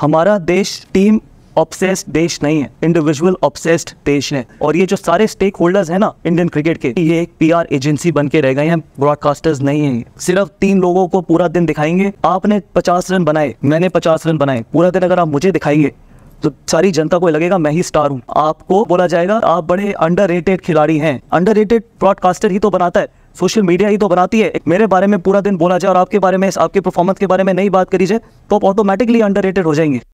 हमारा देश team obsessed देश नहीं है इंडिविजुअल ऑब्सेस्ड देश है और ये जो सारे स्टेक होल्डर्स है ना इंडियन क्रिकेट के ये एक पीआर एजेंसी बन के रह गए हैं ब्रॉडकास्टर्स नहीं है सिर्फ तीन लोगों को पूरा दिन दिखाएंगे आपने पचास रन बनाए मैंने पचास रन बनाए पूरा दिन अगर आप मुझे दिखाएंगे तो सारी जनता को लगेगा मैं ही स्टार हूँ आपको बोला जाएगा आप बड़े अंडर खिलाड़ी हैं अंडर ब्रॉडकास्टर ही तो बनाता है सोशल मीडिया ही तो बनाती है मेरे बारे में पूरा दिन बोला जाए और आपके बारे में आपके परफॉर्मेंस के बारे में नहीं बात करी जाए तो आप ऑटोमेटिकली अंडर हो जाएंगे